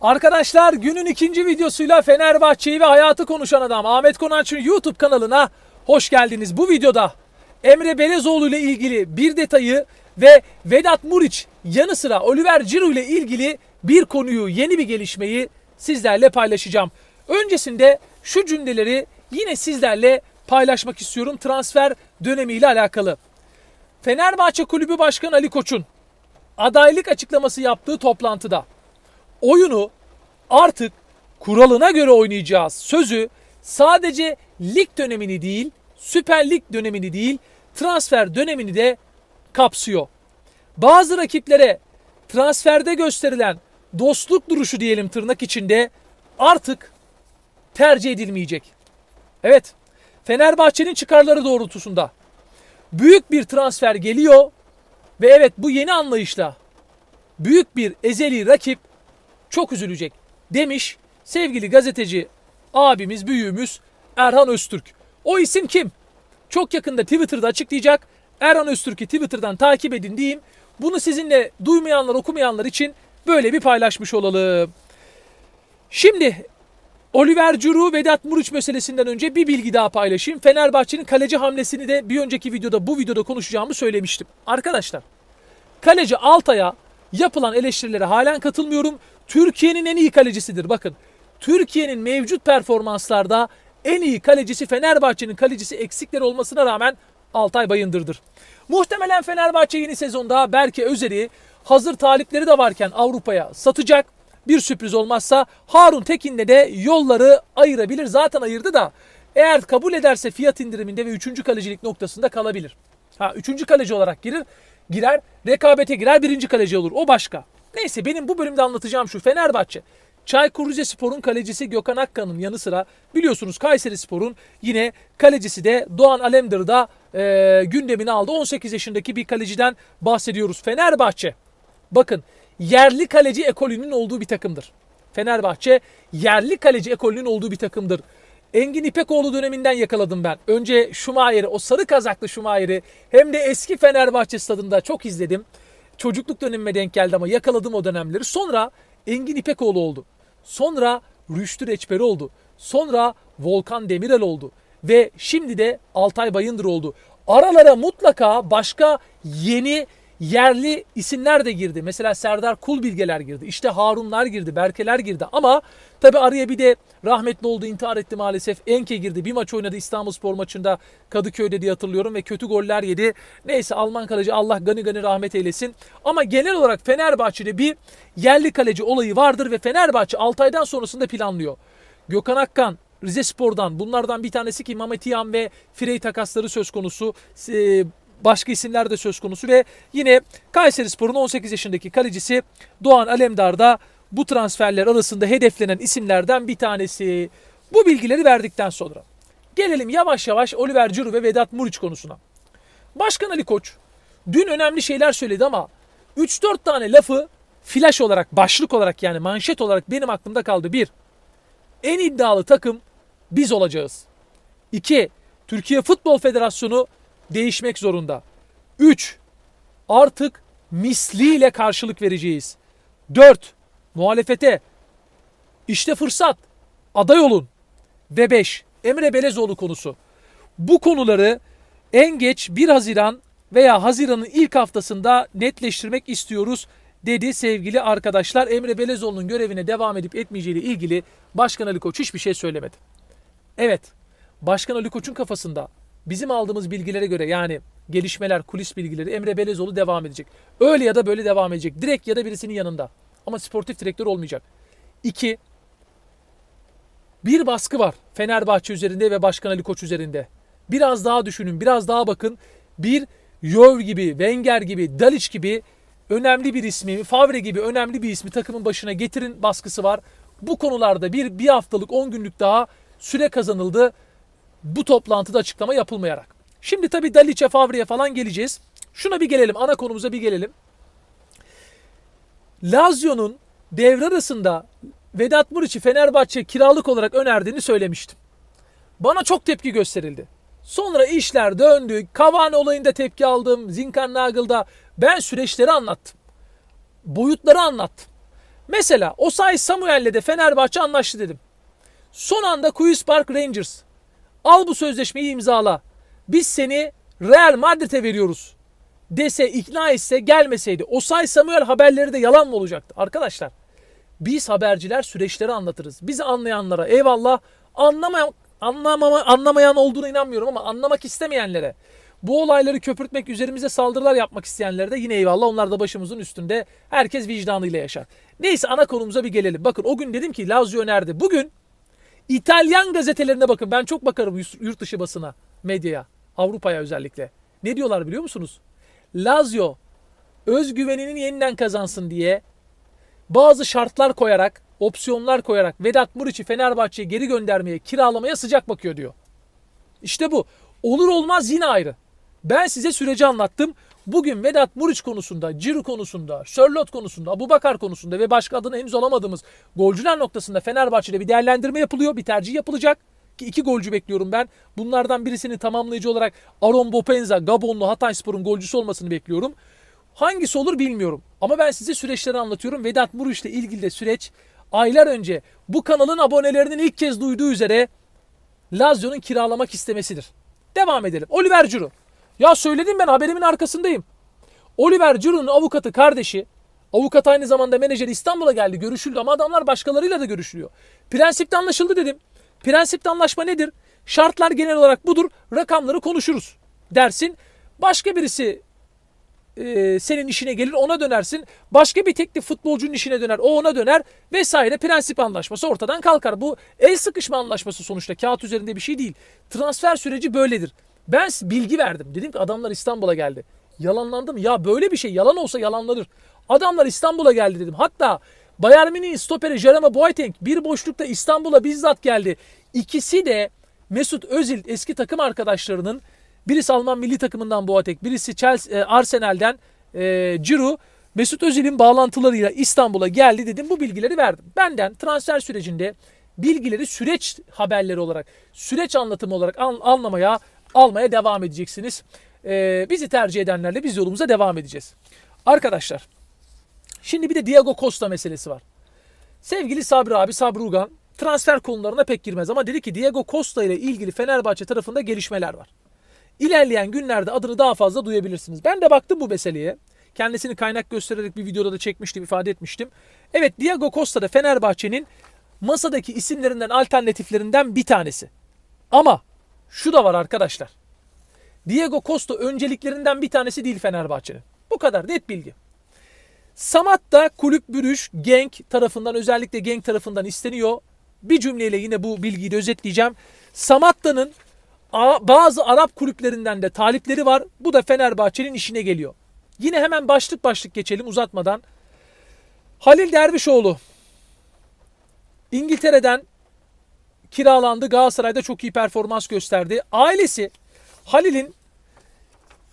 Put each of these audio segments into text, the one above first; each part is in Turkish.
Arkadaşlar günün ikinci videosuyla Fenerbahçe'yi ve hayatı konuşan adam Ahmet Konanç'ın YouTube kanalına hoş geldiniz. Bu videoda Emre Belezoğlu ile ilgili bir detayı ve Vedat Muriç yanı sıra Oliver Giroud ile ilgili bir konuyu, yeni bir gelişmeyi sizlerle paylaşacağım. Öncesinde şu cümleleri yine sizlerle paylaşmak istiyorum transfer dönemiyle alakalı. Fenerbahçe Kulübü Başkanı Ali Koç'un adaylık açıklaması yaptığı toplantıda oyunu artık kuralına göre oynayacağız sözü sadece lig dönemini değil, Süper Lig dönemini değil, transfer dönemini de kapsıyor. Bazı rakiplere transferde gösterilen dostluk duruşu diyelim tırnak içinde artık tercih edilmeyecek. Evet, Fenerbahçe'nin çıkarları doğrultusunda büyük bir transfer geliyor ve evet bu yeni anlayışla büyük bir ezeli rakip çok üzülecek demiş sevgili gazeteci abimiz, büyüğümüz Erhan Öztürk. O isim kim? Çok yakında Twitter'da açıklayacak. Erhan Öztürk'ü Twitter'dan takip edin diyeyim. Bunu sizinle duymayanlar, okumayanlar için böyle bir paylaşmış olalım. Şimdi Oliver Curu Vedat Muruç meselesinden önce bir bilgi daha paylaşayım. Fenerbahçe'nin kaleci hamlesini de bir önceki videoda bu videoda konuşacağımı söylemiştim. Arkadaşlar kaleci Altay'a yapılan eleştirilere halen katılmıyorum. Türkiye'nin en iyi kalecisidir bakın. Türkiye'nin mevcut performanslarda en iyi kalecisi Fenerbahçe'nin kalecisi eksikleri olmasına rağmen Altay Bayındır'dır. Muhtemelen Fenerbahçe yeni sezonda Berke Özer'i hazır talipleri de varken Avrupa'ya satacak. Bir sürpriz olmazsa Harun Tekin'le de yolları ayırabilir. Zaten ayırdı da eğer kabul ederse fiyat indiriminde ve 3. kalecilik noktasında kalabilir. Ha 3. kaleci olarak girir girer, rekabete girer birinci kaleci olur. O başka. Neyse benim bu bölümde anlatacağım şu Fenerbahçe. Çaykur Rizespor'un kalecisi Gökhan Akkan'ın yanı sıra biliyorsunuz Kayserispor'un yine kalecisi de Doğan Alemdar'ı da e, gündemine aldı. 18 yaşındaki bir kaleciden bahsediyoruz. Fenerbahçe bakın yerli kaleci ekolünün olduğu bir takımdır. Fenerbahçe yerli kaleci ekolünün olduğu bir takımdır. Engin İpekoğlu döneminden yakaladım ben. Önce Şumayer'i, o sarı kazaklı Şumayer'i hem de eski Fenerbahçe stadında çok izledim. Çocukluk dönemime denk geldi ama yakaladım o dönemleri. Sonra Engin İpekoğlu oldu. Sonra Rüştü Reçberi oldu. Sonra Volkan Demirel oldu. Ve şimdi de Altay Bayındır oldu. Aralara mutlaka başka yeni yerli isimler de girdi. Mesela Serdar kul bilgeler girdi. İşte Harunlar girdi, Berkeler girdi. Ama tabi araya bir de rahmetli oldu, intihar etti maalesef. Enke girdi. Bir maç oynadı İstanbul Spor maçında Kadıköy'de diye hatırlıyorum ve kötü goller yedi. Neyse Alman kaleci Allah gani gani rahmet eylesin. Ama genel olarak Fenerbahçe'de bir yerli kaleci olayı vardır ve Fenerbahçe 6 aydan sonrasında planlıyor. Gökhan Akkan, Rize Spor'dan bunlardan bir tanesi ki Mametiyan ve Frey takasları söz konusu. Ee, başka isimler de söz konusu ve yine Kayseri Spor'un 18 yaşındaki kalecisi Doğan Alemdar da bu transferler arasında hedeflenen isimlerden bir tanesi. Bu bilgileri verdikten sonra gelelim yavaş yavaş Oliver Giroud ve Vedat Muriç konusuna. Başkan Ali Koç dün önemli şeyler söyledi ama 3-4 tane lafı flash olarak, başlık olarak yani manşet olarak benim aklımda kaldı. 1. En iddialı takım biz olacağız. 2. Türkiye Futbol Federasyonu değişmek zorunda. 3. Artık misliyle karşılık vereceğiz. 4. Muhalefete işte fırsat aday olun. Ve 5. Emre Belezoğlu konusu. Bu konuları en geç 1 Haziran veya Haziran'ın ilk haftasında netleştirmek istiyoruz dedi sevgili arkadaşlar. Emre Belezoğlu'nun görevine devam edip etmeyeceği ile ilgili Başkan Ali Koç hiçbir şey söylemedi. Evet, Başkan Ali Koç'un kafasında Bizim aldığımız bilgilere göre yani gelişmeler, kulis bilgileri Emre Belezoğlu devam edecek. Öyle ya da böyle devam edecek. Direkt ya da birisinin yanında. Ama sportif direktör olmayacak. İki, bir baskı var Fenerbahçe üzerinde ve Başkan Ali Koç üzerinde. Biraz daha düşünün, biraz daha bakın. Bir Yov gibi, Wenger gibi, Dalic gibi önemli bir ismi, Favre gibi önemli bir ismi takımın başına getirin baskısı var. Bu konularda bir, bir haftalık, on günlük daha süre kazanıldı bu toplantıda açıklama yapılmayarak. Şimdi tabii Daliç'e, Favre'ye falan geleceğiz. Şuna bir gelelim, ana konumuza bir gelelim. Lazio'nun devre arasında Vedat Muriç'i Fenerbahçe kiralık olarak önerdiğini söylemiştim. Bana çok tepki gösterildi. Sonra işler döndü. Cavani olayında tepki aldım. Zinkan Nagel'da ben süreçleri anlattım. Boyutları anlattım. Mesela Osay Samuel'le de Fenerbahçe anlaştı dedim. Son anda Queen's Park Rangers Al bu sözleşmeyi imzala. Biz seni Real Madrid'e veriyoruz dese ikna etse gelmeseydi o Osay Samuel haberleri de yalan mı olacaktı? Arkadaşlar biz haberciler süreçleri anlatırız. Bizi anlayanlara eyvallah anlamayan, anlamama, anlamayan olduğuna inanmıyorum ama anlamak istemeyenlere bu olayları köpürtmek üzerimize saldırılar yapmak isteyenlere de yine eyvallah onlar da başımızın üstünde herkes vicdanıyla yaşar. Neyse ana konumuza bir gelelim. Bakın o gün dedim ki Lazio nerede? Bugün İtalyan gazetelerine bakın. Ben çok bakarım yurt dışı basına, medyaya, Avrupa'ya özellikle. Ne diyorlar biliyor musunuz? Lazio özgüvenini yeniden kazansın diye bazı şartlar koyarak, opsiyonlar koyarak Vedat Muriç'i Fenerbahçe'ye geri göndermeye, kiralamaya sıcak bakıyor diyor. İşte bu. Olur olmaz yine ayrı. Ben size süreci anlattım. Bugün Vedat Muriç konusunda, Ciro konusunda, Sörlot konusunda, Abubakar konusunda ve başka adını henüz alamadığımız golcüler noktasında Fenerbahçe'de bir değerlendirme yapılıyor, bir tercih yapılacak. Ki iki golcü bekliyorum ben. Bunlardan birisini tamamlayıcı olarak Aron Bopenza, Gabonlu Hatay Spor'un golcüsü olmasını bekliyorum. Hangisi olur bilmiyorum. Ama ben size süreçleri anlatıyorum. Vedat Muriç ile ilgili de süreç aylar önce bu kanalın abonelerinin ilk kez duyduğu üzere Lazio'nun kiralamak istemesidir. Devam edelim. Oliver Giroud. Ya söyledim ben haberimin arkasındayım. Oliver Giroud'un avukatı kardeşi, avukat aynı zamanda menajer İstanbul'a geldi görüşüldü ama adamlar başkalarıyla da görüşülüyor. Prensipte anlaşıldı dedim. Prensipte anlaşma nedir? Şartlar genel olarak budur. Rakamları konuşuruz dersin. Başka birisi e, senin işine gelir ona dönersin. Başka bir teklif futbolcunun işine döner o ona döner vesaire prensip anlaşması ortadan kalkar. Bu el sıkışma anlaşması sonuçta kağıt üzerinde bir şey değil. Transfer süreci böyledir. Ben bilgi verdim. Dedim ki adamlar İstanbul'a geldi. Yalanlandım. Ya böyle bir şey yalan olsa yalanlanır. Adamlar İstanbul'a geldi dedim. Hatta Bayern Münih'in stoperi Jerome Boateng bir boşlukta İstanbul'a bizzat geldi. İkisi de Mesut Özil eski takım arkadaşlarının birisi Alman milli takımından Boateng, birisi Chelsea, e, Arsenal'den e, Ciro. Mesut Özil'in bağlantılarıyla İstanbul'a geldi dedim. Bu bilgileri verdim. Benden transfer sürecinde bilgileri süreç haberleri olarak, süreç anlatımı olarak an, anlamaya almaya devam edeceksiniz. Ee, bizi tercih edenlerle biz yolumuza devam edeceğiz. Arkadaşlar şimdi bir de Diego Costa meselesi var. Sevgili Sabri abi Sabri Ugan transfer konularına pek girmez ama dedi ki Diego Costa ile ilgili Fenerbahçe tarafında gelişmeler var. İlerleyen günlerde adını daha fazla duyabilirsiniz. Ben de baktım bu meseleye. Kendisini kaynak göstererek bir videoda da çekmiştim, ifade etmiştim. Evet Diego Costa da Fenerbahçe'nin masadaki isimlerinden, alternatiflerinden bir tanesi. Ama şu da var arkadaşlar. Diego Costa önceliklerinden bir tanesi değil Fenerbahçe'nin. Bu kadar net bilgi. Samat da kulüp bürüş Genk tarafından özellikle Genk tarafından isteniyor. Bir cümleyle yine bu bilgiyi de özetleyeceğim. Samatta'nın bazı Arap kulüplerinden de talipleri var. Bu da Fenerbahçe'nin işine geliyor. Yine hemen başlık başlık geçelim uzatmadan. Halil Dervişoğlu İngiltere'den kiralandı. Galatasaray'da çok iyi performans gösterdi. Ailesi Halil'in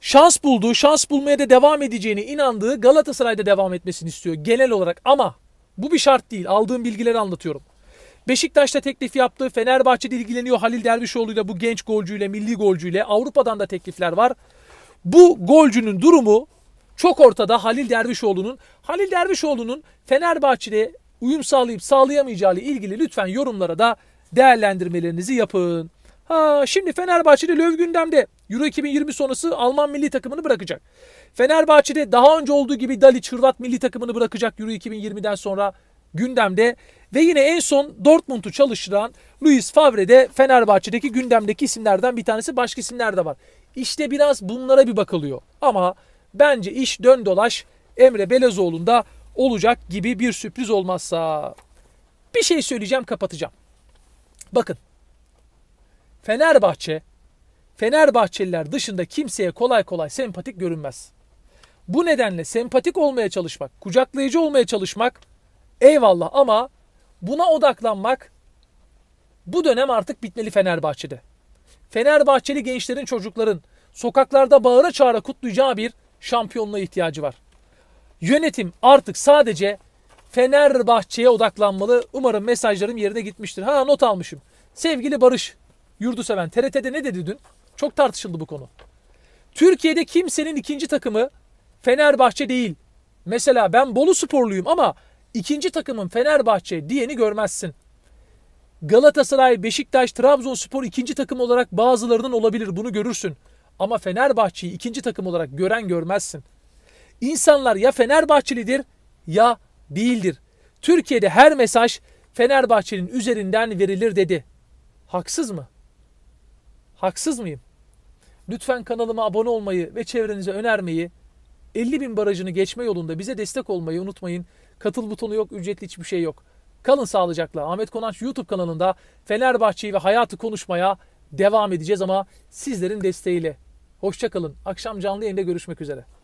şans bulduğu, şans bulmaya da devam edeceğine inandığı Galatasaray'da devam etmesini istiyor genel olarak. Ama bu bir şart değil. Aldığım bilgileri anlatıyorum. Beşiktaş'ta teklif yaptı. Fenerbahçe'de ilgileniyor Halil Dervişoğlu'yla bu genç golcüyle, milli golcüyle. Avrupa'dan da teklifler var. Bu golcünün durumu çok ortada Halil Dervişoğlu'nun. Halil Dervişoğlu'nun Fenerbahçe'de uyum sağlayıp sağlayamayacağı ile ilgili lütfen yorumlara da değerlendirmelerinizi yapın. Ha, şimdi Fenerbahçe'de Löw gündemde. Euro 2020 sonrası Alman milli takımını bırakacak. Fenerbahçe'de daha önce olduğu gibi Dalic Hırvat milli takımını bırakacak Euro 2020'den sonra gündemde. Ve yine en son Dortmund'u çalıştıran Luis Favre de Fenerbahçe'deki gündemdeki isimlerden bir tanesi. Başka isimler de var. İşte biraz bunlara bir bakılıyor. Ama bence iş dön dolaş Emre Belezoğlu'nda olacak gibi bir sürpriz olmazsa. Bir şey söyleyeceğim kapatacağım. Bakın. Fenerbahçe Fenerbahçeliler dışında kimseye kolay kolay sempatik görünmez. Bu nedenle sempatik olmaya çalışmak, kucaklayıcı olmaya çalışmak eyvallah ama buna odaklanmak bu dönem artık bitmeli Fenerbahçe'de. Fenerbahçeli gençlerin, çocukların sokaklarda bağıra çağıra kutlayacağı bir şampiyonluğa ihtiyacı var. Yönetim artık sadece Fenerbahçe'ye odaklanmalı. Umarım mesajlarım yerine gitmiştir. Ha not almışım. Sevgili Barış yurdu seven. TRT'de ne dedi dün? Çok tartışıldı bu konu. Türkiye'de kimsenin ikinci takımı Fenerbahçe değil. Mesela ben Bolu sporluyum ama ikinci takımın Fenerbahçe diyeni görmezsin. Galatasaray, Beşiktaş, Trabzonspor ikinci takım olarak bazılarının olabilir bunu görürsün. Ama Fenerbahçe'yi ikinci takım olarak gören görmezsin. İnsanlar ya Fenerbahçelidir ya değildir. Türkiye'de her mesaj Fenerbahçe'nin üzerinden verilir dedi. Haksız mı? Haksız mıyım? Lütfen kanalıma abone olmayı ve çevrenize önermeyi, 50 bin barajını geçme yolunda bize destek olmayı unutmayın. Katıl butonu yok, ücretli hiçbir şey yok. Kalın sağlıcakla. Ahmet Konanç YouTube kanalında Fenerbahçe'yi ve hayatı konuşmaya devam edeceğiz ama sizlerin desteğiyle. Hoşçakalın. Akşam canlı yayında görüşmek üzere.